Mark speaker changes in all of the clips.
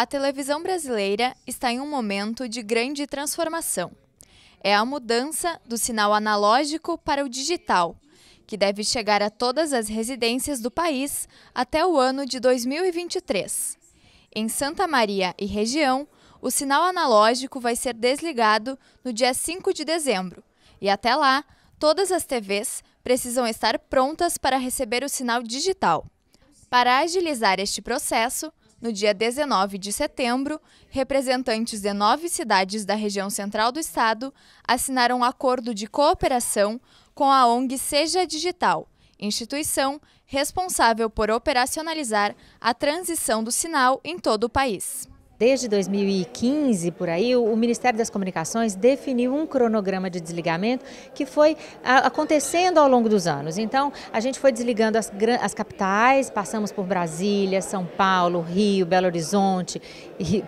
Speaker 1: A televisão brasileira está em um momento de grande transformação. É a mudança do sinal analógico para o digital, que deve chegar a todas as residências do país até o ano de 2023. Em Santa Maria e região, o sinal analógico vai ser desligado no dia 5 de dezembro, e até lá, todas as TVs precisam estar prontas para receber o sinal digital. Para agilizar este processo, no dia 19 de setembro, representantes de nove cidades da região central do estado assinaram um acordo de cooperação com a ONG Seja Digital, instituição responsável por operacionalizar a transição do sinal em
Speaker 2: todo o país. Desde 2015, por aí, o Ministério das Comunicações definiu um cronograma de desligamento que foi acontecendo ao longo dos anos. Então, a gente foi desligando as, as capitais, passamos por Brasília, São Paulo, Rio, Belo Horizonte,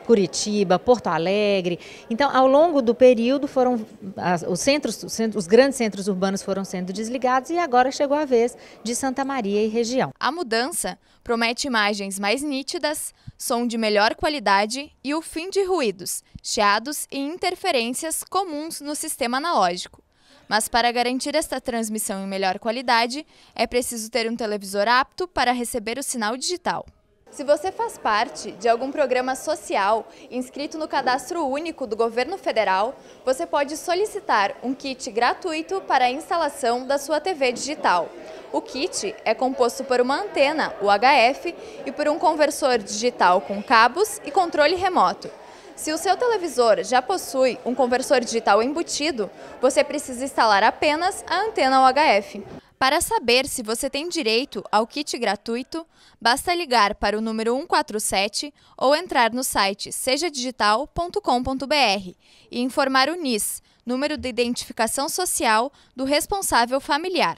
Speaker 2: Curitiba, Porto Alegre. Então, ao longo do período, foram as, os, centros, os grandes centros urbanos foram sendo desligados e agora chegou a vez de Santa Maria e região. A mudança promete imagens mais nítidas, som de
Speaker 1: melhor qualidade e o fim de ruídos, chiados e interferências comuns no sistema analógico. Mas para garantir esta transmissão em melhor qualidade, é preciso ter um televisor apto para receber o sinal digital. Se você faz parte de algum programa social inscrito no Cadastro Único do Governo Federal, você pode solicitar um kit gratuito para a instalação da sua TV digital. O kit é composto por uma antena UHF e por um conversor digital com cabos e controle remoto. Se o seu televisor já possui um conversor digital embutido, você precisa instalar apenas a antena UHF. Para saber se você tem direito ao kit gratuito, basta ligar para o número 147 ou entrar no site sejadigital.com.br e informar o NIS, número de identificação social do responsável familiar.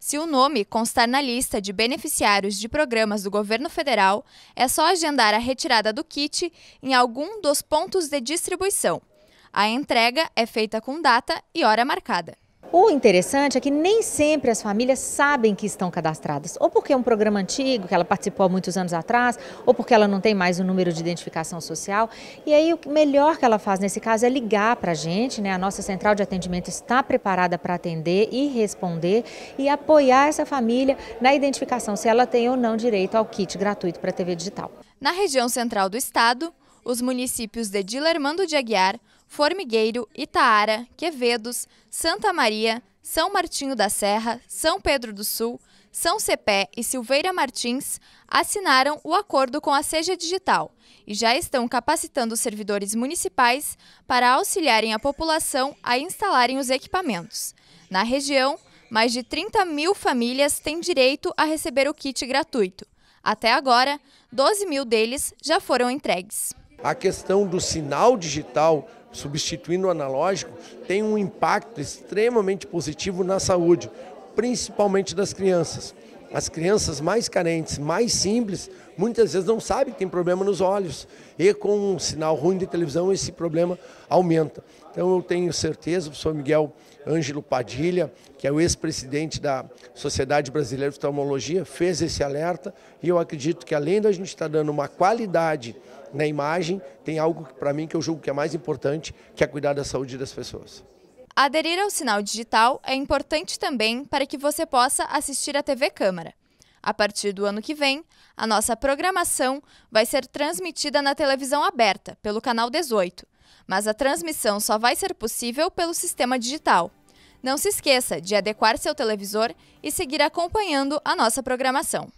Speaker 1: Se o nome constar na lista de beneficiários de programas do governo federal, é só agendar a retirada do kit em algum dos pontos de distribuição. A entrega é feita com data e hora marcada.
Speaker 2: O interessante é que nem sempre as famílias sabem que estão cadastradas, ou porque é um programa antigo, que ela participou há muitos anos atrás, ou porque ela não tem mais o um número de identificação social. E aí o melhor que ela faz nesse caso é ligar para a gente, né? A nossa central de atendimento está preparada para atender e responder e apoiar essa família na identificação se ela tem ou não direito ao kit gratuito para a TV digital.
Speaker 1: Na região central do estado, os municípios de Dilermando de Aguiar, Formigueiro, Itaara, Quevedos, Santa Maria, São Martinho da Serra, São Pedro do Sul, São Cepé e Silveira Martins assinaram o acordo com a Seja Digital e já estão capacitando servidores municipais para auxiliarem a população a instalarem os equipamentos. Na região, mais de 30 mil famílias têm direito a receber o kit gratuito. Até agora, 12 mil deles já foram entregues.
Speaker 3: A questão do sinal digital substituindo o analógico, tem um impacto extremamente positivo na saúde, principalmente das crianças. As crianças mais carentes, mais simples, muitas vezes não sabem que tem problema nos olhos. E com um sinal ruim de televisão, esse problema aumenta. Então eu tenho certeza, o professor Miguel Ângelo Padilha, que é o ex-presidente da Sociedade Brasileira de Oftalmologia, fez esse alerta e eu acredito que além da gente estar tá dando uma qualidade na imagem, tem algo para mim que eu julgo que é mais importante, que é cuidar da saúde das pessoas.
Speaker 1: Aderir ao sinal digital é importante também para que você possa assistir à TV Câmara. A partir do ano que vem, a nossa programação vai ser transmitida na televisão aberta, pelo canal 18, mas a transmissão só vai ser possível pelo sistema digital. Não se esqueça de adequar seu televisor e seguir acompanhando a nossa programação.